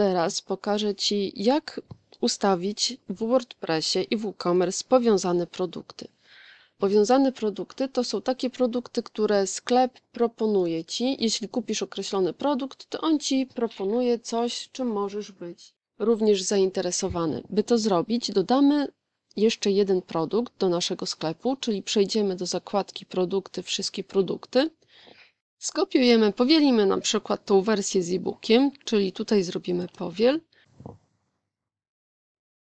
Teraz pokażę Ci, jak ustawić w WordPressie i WooCommerce powiązane produkty. Powiązane produkty to są takie produkty, które sklep proponuje Ci. Jeśli kupisz określony produkt, to on Ci proponuje coś, czym możesz być również zainteresowany. By to zrobić, dodamy jeszcze jeden produkt do naszego sklepu, czyli przejdziemy do zakładki produkty, wszystkie produkty Skopiujemy, powielimy na przykład tą wersję z e-bookiem, czyli tutaj zrobimy powiel.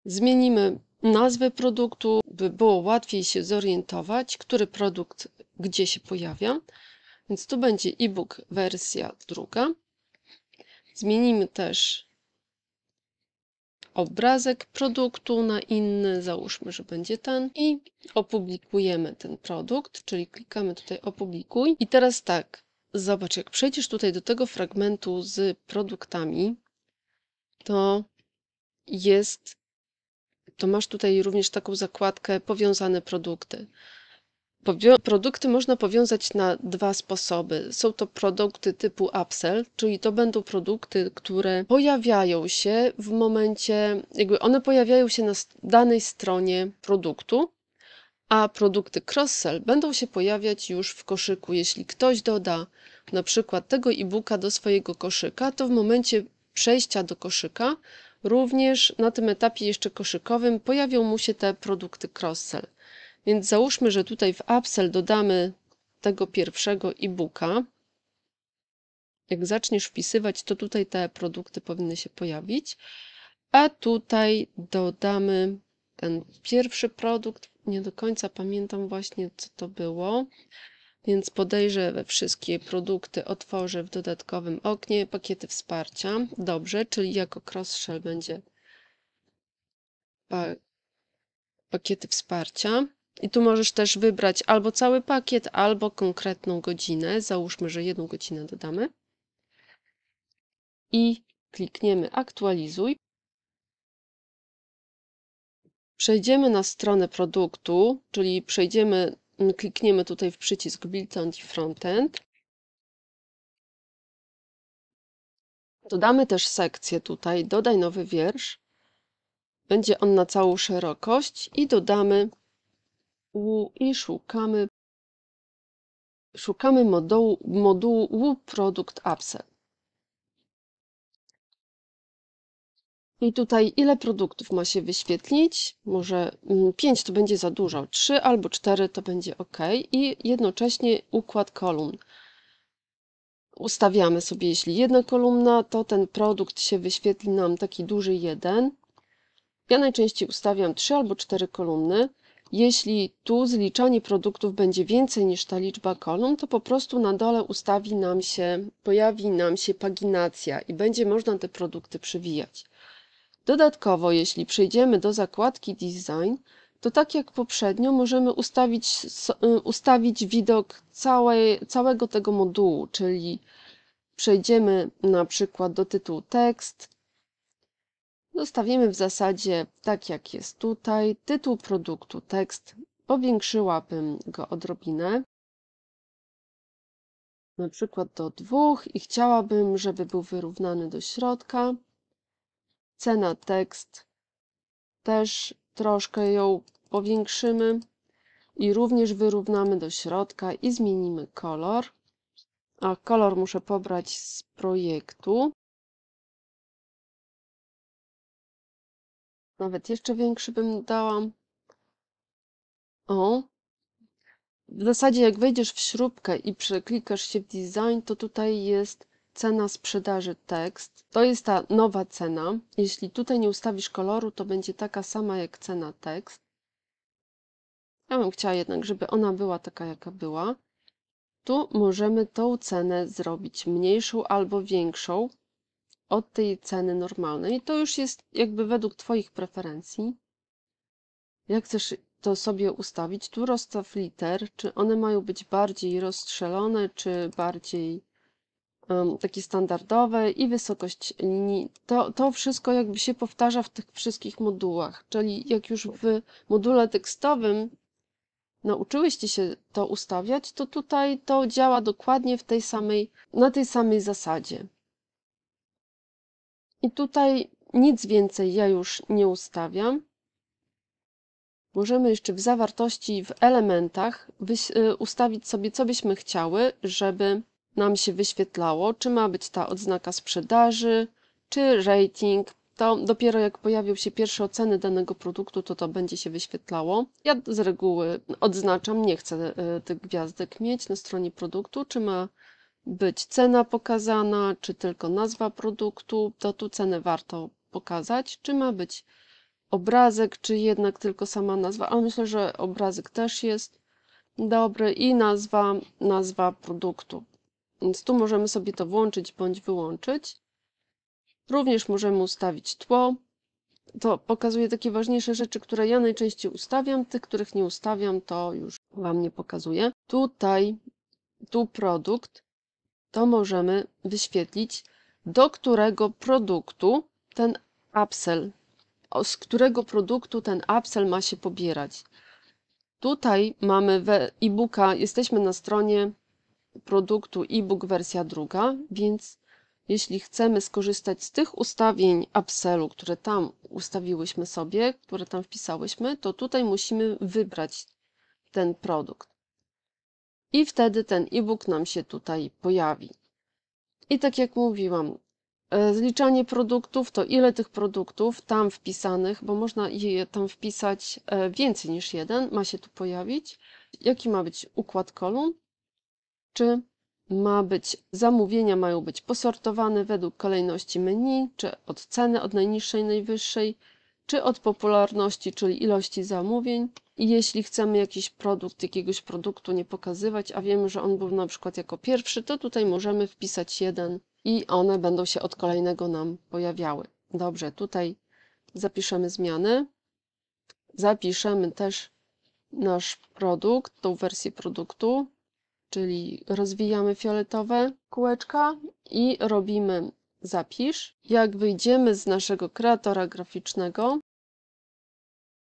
Zmienimy nazwę produktu, by było łatwiej się zorientować, który produkt gdzie się pojawia. Więc tu będzie e-book wersja druga. Zmienimy też obrazek produktu na inny, załóżmy, że będzie ten i opublikujemy ten produkt, czyli klikamy tutaj opublikuj. I teraz tak, Zobacz, jak przejdziesz tutaj do tego fragmentu z produktami, to jest, to masz tutaj również taką zakładkę powiązane produkty. produkty można powiązać na dwa sposoby. Są to produkty typu upsell, czyli to będą produkty, które pojawiają się w momencie, jakby one pojawiają się na danej stronie produktu a produkty cross-sell będą się pojawiać już w koszyku. Jeśli ktoś doda na przykład tego e-booka do swojego koszyka, to w momencie przejścia do koszyka, również na tym etapie jeszcze koszykowym pojawią mu się te produkty cross-sell. Więc załóżmy, że tutaj w upsell dodamy tego pierwszego e-booka. Jak zaczniesz wpisywać, to tutaj te produkty powinny się pojawić. A tutaj dodamy ten pierwszy produkt, nie do końca pamiętam właśnie co to było, więc podejrzewam wszystkie produkty otworzę w dodatkowym oknie, pakiety wsparcia, dobrze, czyli jako cross-shell będzie pa pakiety wsparcia. I tu możesz też wybrać albo cały pakiet, albo konkretną godzinę. Załóżmy, że jedną godzinę dodamy. I klikniemy aktualizuj przejdziemy na stronę produktu, czyli przejdziemy, mm, klikniemy tutaj w przycisk Build-end i Frontend. Dodamy też sekcję tutaj, dodaj nowy wiersz. Będzie on na całą szerokość i dodamy u i szukamy, szukamy modułu, modułu produkt upsell. I tutaj ile produktów ma się wyświetlić? Może 5 mm, to będzie za dużo, 3 albo 4 to będzie ok. I jednocześnie układ kolumn. Ustawiamy sobie, jeśli jedna kolumna, to ten produkt się wyświetli nam taki duży jeden. Ja najczęściej ustawiam 3 albo 4 kolumny. Jeśli tu zliczanie produktów będzie więcej niż ta liczba kolumn, to po prostu na dole ustawi nam się, pojawi nam się paginacja i będzie można te produkty przewijać. Dodatkowo, jeśli przejdziemy do zakładki Design, to tak jak poprzednio możemy ustawić, y, ustawić widok całej, całego tego modułu, czyli przejdziemy na przykład do tytułu tekst, zostawimy w zasadzie tak jak jest tutaj, tytuł produktu tekst, powiększyłabym go odrobinę, na przykład do dwóch i chciałabym, żeby był wyrównany do środka cena tekst też troszkę ją powiększymy i również wyrównamy do środka i zmienimy kolor. A kolor muszę pobrać z projektu. Nawet jeszcze większy bym dałam. O. W zasadzie jak wejdziesz w śrubkę i przeklikasz się w design, to tutaj jest cena sprzedaży tekst. To jest ta nowa cena. Jeśli tutaj nie ustawisz koloru, to będzie taka sama jak cena tekst. Ja bym chciała jednak, żeby ona była taka, jaka była. Tu możemy tą cenę zrobić mniejszą albo większą od tej ceny normalnej. To już jest jakby według Twoich preferencji. Jak chcesz to sobie ustawić, tu rozstaw liter, czy one mają być bardziej rozstrzelone, czy bardziej taki standardowy i wysokość linii. To, to wszystko jakby się powtarza w tych wszystkich modułach, czyli jak już w module tekstowym nauczyłyście się to ustawiać, to tutaj to działa dokładnie w tej samej, na tej samej zasadzie. I tutaj nic więcej ja już nie ustawiam. Możemy jeszcze w zawartości, w elementach e, ustawić sobie, co byśmy chciały, żeby nam się wyświetlało, czy ma być ta odznaka sprzedaży, czy rating. To dopiero jak pojawią się pierwsze oceny danego produktu, to to będzie się wyświetlało. Ja z reguły odznaczam, nie chcę e, tych gwiazdek mieć na stronie produktu, czy ma być cena pokazana, czy tylko nazwa produktu, to tu cenę warto pokazać, czy ma być obrazek, czy jednak tylko sama nazwa, ale myślę, że obrazek też jest dobry i nazwa, nazwa produktu. Więc tu możemy sobie to włączyć bądź wyłączyć. Również możemy ustawić tło. To pokazuje takie ważniejsze rzeczy, które ja najczęściej ustawiam. Tych, których nie ustawiam, to już Wam nie pokazuję. Tutaj, tu produkt, to możemy wyświetlić, do którego produktu ten upsell, z którego produktu ten upsell ma się pobierać. Tutaj mamy e-booka, jesteśmy na stronie produktu e-book wersja druga, więc jeśli chcemy skorzystać z tych ustawień Upsellu, które tam ustawiłyśmy sobie, które tam wpisałyśmy, to tutaj musimy wybrać ten produkt. I wtedy ten e-book nam się tutaj pojawi. I tak jak mówiłam, e, zliczanie produktów to ile tych produktów tam wpisanych, bo można je tam wpisać e, więcej niż jeden, ma się tu pojawić. Jaki ma być układ kolumn? czy ma być zamówienia mają być posortowane według kolejności menu, czy od ceny od najniższej najwyższej, czy od popularności, czyli ilości zamówień. I jeśli chcemy jakiś produkt, jakiegoś produktu nie pokazywać, a wiemy, że on był na przykład jako pierwszy, to tutaj możemy wpisać jeden i one będą się od kolejnego nam pojawiały. Dobrze, tutaj zapiszemy zmiany. Zapiszemy też nasz produkt, tą wersję produktu czyli rozwijamy fioletowe kółeczka i robimy zapisz. Jak wyjdziemy z naszego kreatora graficznego,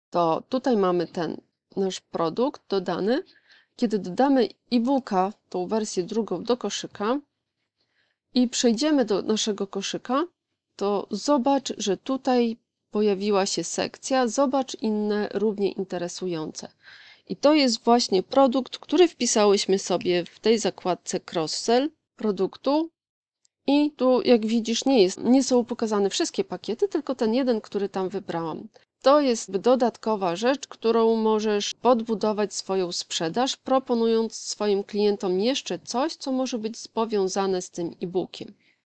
to tutaj mamy ten nasz produkt dodany. Kiedy dodamy e-booka, tą wersję drugą do koszyka i przejdziemy do naszego koszyka, to zobacz, że tutaj pojawiła się sekcja Zobacz inne równie interesujące. I to jest właśnie produkt, który wpisałyśmy sobie w tej zakładce cross-sell produktu. I tu, jak widzisz, nie, jest, nie są pokazane wszystkie pakiety, tylko ten jeden, który tam wybrałam. To jest dodatkowa rzecz, którą możesz podbudować swoją sprzedaż, proponując swoim klientom jeszcze coś, co może być powiązane z tym e-bookiem.